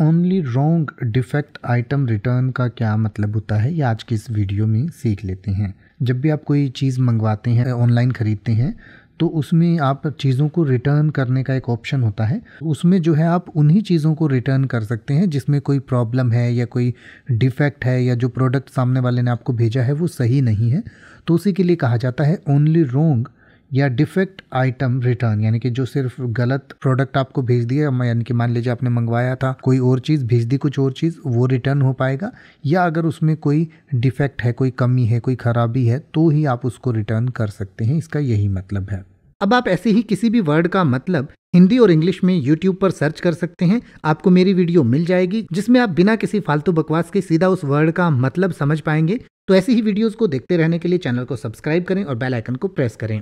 only wrong defect item return का क्या मतलब होता है ये आज की इस वीडियो में सीख लेते हैं जब भी आप कोई चीज़ मंगवाते हैं ऑनलाइन ख़रीदते हैं तो उसमें आप चीज़ों को रिटर्न करने का एक ऑप्शन होता है उसमें जो है आप उन्हीं चीज़ों को रिटर्न कर सकते हैं जिसमें कोई प्रॉब्लम है या कोई डिफेक्ट है या जो प्रोडक्ट सामने वाले ने आपको भेजा है वो सही नहीं है तो उसी के लिए कहा जाता है ओनली रोंग या डिफेक्ट आइटम रिटर्न यानी कि जो सिर्फ गलत प्रोडक्ट आपको भेज दिया यानी कि मान लीजिए आपने मंगवाया था कोई और चीज़ भेज दी कुछ और चीज़ वो रिटर्न हो पाएगा या अगर उसमें कोई डिफेक्ट है कोई कमी है कोई खराबी है तो ही आप उसको रिटर्न कर सकते हैं इसका यही मतलब है अब आप ऐसे ही किसी भी वर्ड का मतलब हिंदी और इंग्लिश में यूट्यूब पर सर्च कर सकते हैं आपको मेरी वीडियो मिल जाएगी जिसमें आप बिना किसी फालतू बकवास के सीधा उस वर्ड का मतलब समझ पाएंगे तो ऐसी ही वीडियोस को देखते रहने के लिए चैनल को सब्सक्राइब करें और बेल आइकन को प्रेस करें